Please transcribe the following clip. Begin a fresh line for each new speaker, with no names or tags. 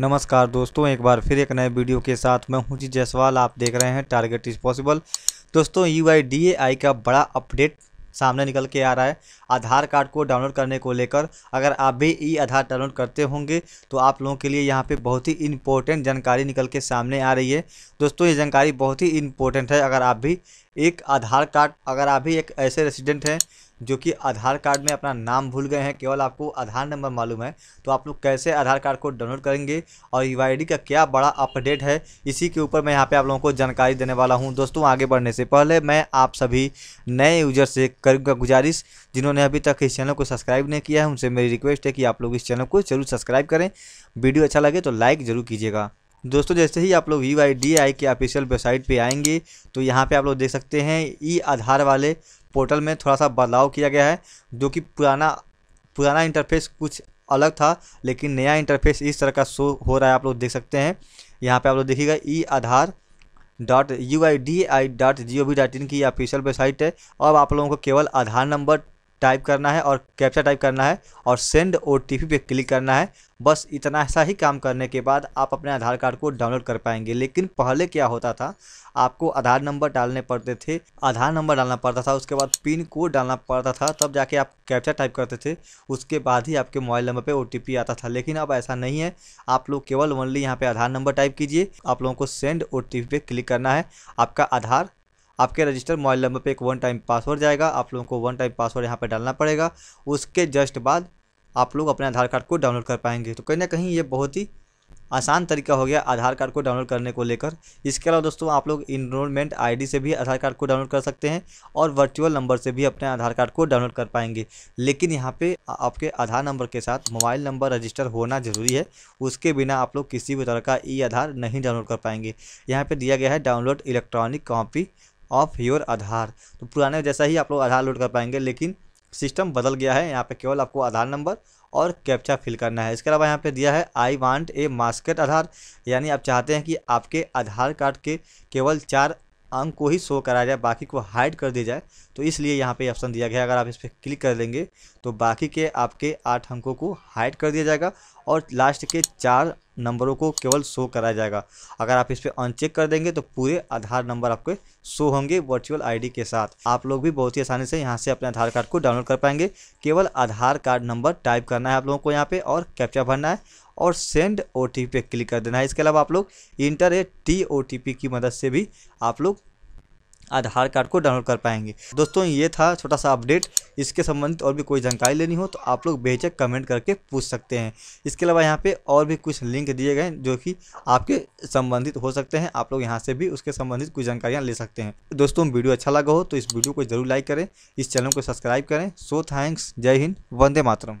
नमस्कार दोस्तों एक बार फिर एक नए वीडियो के साथ मैं हूं जी जयसवाल आप देख रहे हैं टारगेट इज़ पॉसिबल दोस्तों यू आई का बड़ा अपडेट सामने निकल के आ रहा है आधार कार्ड को डाउनलोड करने को लेकर अगर आप भी ई आधार डाउनलोड करते होंगे तो आप लोगों के लिए यहाँ पे बहुत ही इम्पोर्टेंट जानकारी निकल के सामने आ रही है दोस्तों ये जानकारी बहुत ही इम्पोर्टेंट है अगर आप भी एक आधार कार्ड अगर आप भी एक ऐसे रेसिडेंट हैं जो कि आधार कार्ड में अपना नाम भूल गए हैं केवल आपको आधार नंबर मालूम है तो आप लोग कैसे आधार कार्ड को डाउनलोड करेंगे और यू का क्या बड़ा अपडेट है इसी के ऊपर मैं यहाँ पे आप लोगों को जानकारी देने वाला हूँ दोस्तों आगे बढ़ने से पहले मैं आप सभी नए यूजर से करूँगा गुजारिश जिन्होंने अभी तक इस चैनल को सब्सक्राइब नहीं किया है उनसे मेरी रिक्वेस्ट है कि आप लोग इस चैनल को जरूर सब्सक्राइब करें वीडियो अच्छा लगे तो लाइक ज़रूर कीजिएगा दोस्तों जैसे ही आप लोग यू आई डी आई की ऑफिशियल वेबसाइट पे आएंगे तो यहाँ पे आप लोग देख सकते हैं ई आधार वाले पोर्टल में थोड़ा सा बदलाव किया गया है जो कि पुराना पुराना इंटरफेस कुछ अलग था लेकिन नया इंटरफेस इस तरह का शो हो रहा है आप लोग देख सकते हैं यहाँ पे आप लोग देखिएगा e Aadhaar dot U I D A I dot G O V dot in official website है अब आप लोगों को केवल आधार नंबर टाइप करना है और कैप्चा टाइप करना है और सेंड ओ टी पे क्लिक करना है बस इतना सा ही काम करने के बाद आप अपने आधार कार्ड को डाउनलोड कर पाएंगे लेकिन पहले क्या होता था आपको आधार नंबर डालने पड़ते थे आधार नंबर डालना पड़ता था उसके बाद पिन कोड डालना पड़ता था तब जाके आप कैप्चा टाइप करते थे उसके बाद ही आपके मोबाइल नंबर पे ओ आता था लेकिन अब ऐसा नहीं है आप लोग केवल ओनली यहाँ पे आधार नंबर टाइप कीजिए आप लोगों को सेंड ओ पे क्लिक करना है आपका आधार आपके रजिस्टर मोबाइल नंबर पर एक वन टाइम पासवर्ड जाएगा आप लोगों को वन टाइम पासवर्ड यहाँ पर डालना पड़ेगा उसके जस्ट बाद आप लोग अपने आधार कार्ड को डाउनलोड कर पाएंगे तो कहीं ना कहीं ये बहुत ही आसान तरीका हो गया आधार कार्ड को डाउनलोड करने को लेकर इसके अलावा दोस्तों आप लोग इनरोलमेंट आईडी से भी आधार कार्ड को डाउनलोड कर सकते हैं और वर्चुअल नंबर से भी अपने आधार कार्ड को डाउनलोड कर पाएंगे लेकिन यहाँ पे आपके आधार नंबर के साथ मोबाइल नंबर रजिस्टर होना ज़रूरी है उसके बिना आप लोग किसी भी तरह का ई आधार नहीं डाउनलोड कर पाएंगे यहाँ पर दिया गया है download electronic copy of your Aadhaar तो पुराने जैसा ही आप लोग आधार लोड कर पाएंगे लेकिन सिस्टम बदल गया है यहाँ पे केवल आपको आधार नंबर और कैप्चा फिल करना है इसके अलावा यहाँ पे दिया है आई वांट ए मास्केट आधार यानी आप चाहते हैं कि आपके आधार कार्ड के केवल चार अंक को ही शो कराया जाए बाकी को हाइड कर दिया जाए तो इसलिए यहाँ पे ऑप्शन दिया गया अगर आप इस पर क्लिक कर देंगे तो बाकी के आपके आठ अंकों को हाइड कर दिया जाएगा और लास्ट के चार नंबरों को केवल शो कराया जाएगा अगर आप इस पर अनचेक कर देंगे तो पूरे आधार नंबर आपके शो होंगे वर्चुअल आईडी के साथ आप लोग भी बहुत ही आसानी से यहाँ से अपने आधार कार्ड को डाउनलोड कर पाएंगे केवल आधार कार्ड नंबर टाइप करना है आप लोगों को यहाँ पर और कैप्चा भरना है और सेंड ओ पे क्लिक कर देना है इसके अलावा आप लोग इंटर ए टी ओ की मदद से भी आप लोग आधार कार्ड को डाउनलोड कर पाएंगे दोस्तों ये था छोटा सा अपडेट इसके संबंधित और भी कोई जानकारी लेनी हो तो आप लोग बेचक कमेंट करके पूछ सकते हैं इसके अलावा यहाँ पे और भी कुछ लिंक दिए गए जो कि आपके संबंधित हो सकते हैं आप लोग यहाँ से भी उसके संबंधित कुछ जानकारियाँ ले सकते हैं दोस्तों वीडियो अच्छा लगा हो तो इस वीडियो को जरूर लाइक करें इस चैनल को सब्सक्राइब करें सो थैंक्स जय हिंद वंदे मातरम